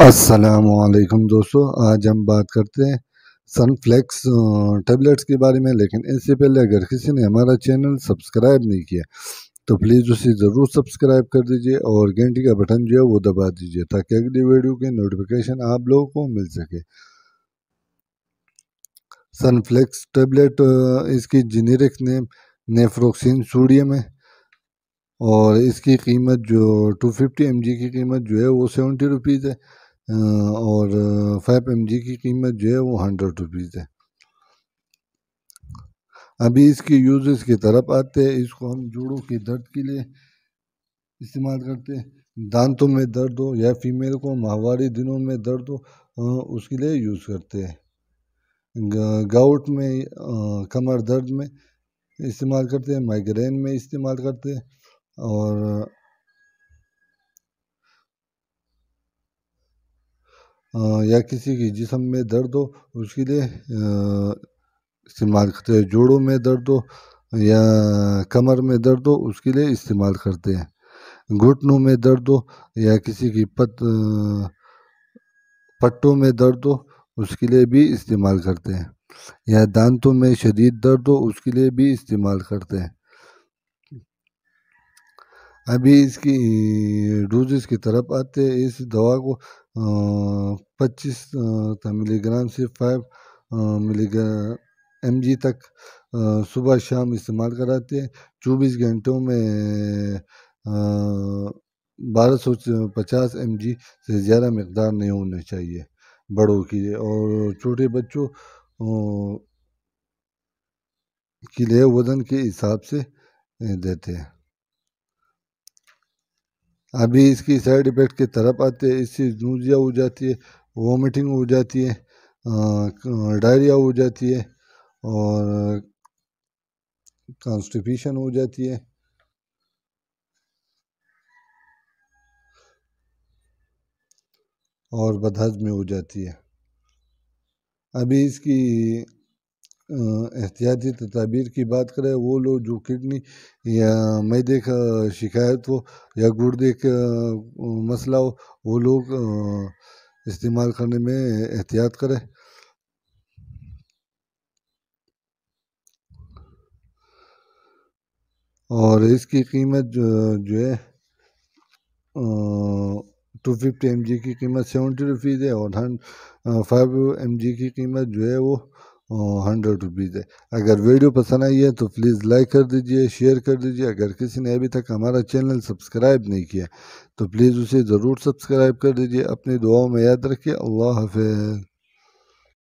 असलकम दोस्तों आज हम बात करते हैं सनफ्लेक्स टेबलेट्स के बारे में लेकिन इससे पहले अगर किसी ने हमारा चैनल सब्सक्राइब नहीं किया तो प्लीज़ उसे ज़रूर सब्सक्राइब कर दीजिए और घंटी का बटन जो है वो दबा दीजिए ताकि अगली वीडियो के नोटिफिकेशन आप लोगों को मिल सके सनफ्लेक्स टेबलेट इसकी जेनेरिक नेम नेफ्रोक्सिन सोडियम है और इसकी कीमत जो 250 एमजी की कीमत जो है वो सेवेंटी रुपीज़ है और फाइव एम जी की कीमत जो है वो हंड्रेड रुपीज़ है अभी इसके यूजेस की तरफ आते हैं इसको हम जोड़ों के दर्द के लिए इस्तेमाल करते हैं दांतों में दर्द हो या फीमेल को माहवारी दिनों में दर्द हो उसके लिए यूज़ करते हैं गाउट में कमर दर्द में इस्तेमाल करते हैं माइग्रेन में इस्तेमाल करते हैं और या किसी की जिसम में दर्द हो उसके लिए इस्तेमाल करते हैं जोड़ों में दर्द हो या कमर में दर्द हो उसके लिए इस्तेमाल करते हैं घुटनों में दर्द हो या किसी की पत पट्टों में दर्द हो उसके लिए भी इस्तेमाल करते हैं या दांतों में शदीद दर्द हो उसके लिए भी इस्तेमाल करते हैं अभी इसकी डोजेस की तरफ आते हैं इस दवा को पच्चीस मिलीग्राम से फाइव मिलीग्राम एम जी तक सुबह शाम इस्तेमाल कराते हैं चौबीस घंटों में बारह सौ पचास एम जी से ज़्यादा मकदार नहीं होना चाहिए बड़ों के लिए और छोटे बच्चों के लिए वज़न के हिसाब से देते हैं अभी इसकी साइड इफ़ेक्ट की तरफ आते हैं इससे जूझिया हो जाती है वॉमिटिंग हो जाती है डायरिया हो जाती है और कॉन्स्टिपेशन हो जाती है और में हो जाती है अभी इसकी एहतियाती तदाबीर की बात करें वो लोग जो किडनी या मैदे का शिकायत हो या गुर्दे का मसला हो वो लोग इस्तेमाल करने में एहतियात करें और इसकी कीमत जो जो है टू फिफ्टी एम की कीमत सेवेंटी रुपीज़ है और हंड फाइव एम की कीमत जो है वो हंड्रेड रुपीज़ है अगर वीडियो पसंद आई है तो प्लीज़ लाइक कर दीजिए शेयर कर दीजिए अगर किसी ने अभी तक हमारा चैनल सब्सक्राइब नहीं किया तो प्लीज़ उसे ज़रूर सब्सक्राइब कर दीजिए अपनी दुआओं में याद रखिए अल्लाह हाफ